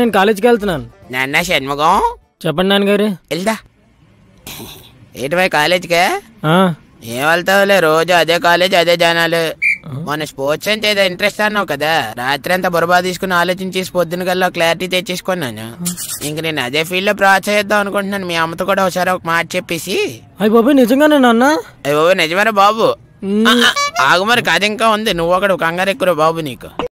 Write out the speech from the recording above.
నేను కాలేజీకి వెళ్తున్నాను నాన్న షణ్ముఖం చెప్పండి నాన్నగారు వెళ్దా ఏటివై కాలేజీకే ఏం వెళ్తావులే రోజు అదే కాలేజ్ అదే జనాలు మన స్పోర్ట్స్ అంటే ఏదో ఇంట్రెస్ట్ అన్నావు కదా రాత్రి అంతా బురబా తీసుకుని ఆలోచించి పొద్దున కల్లా క్లారిటీ తెచ్చేసుకున్నాను ఇంక నేను అదే ఫీల్డ్ లో ప్రోత్సహిద్దాం అనుకుంటున్నాను మీ అమ్మతో కూడా ఒకసారి ఒక మాట చెప్పేసి అయ్య బాబు నిజంగానే నాన్న అయ్యి బాబు నిజమేనా బాబు ఆగుమారి కాదు కథ ఇంకా ఉంది నువ్వు అక్కడ కంగారు ఎక్కువ బాబు నీకు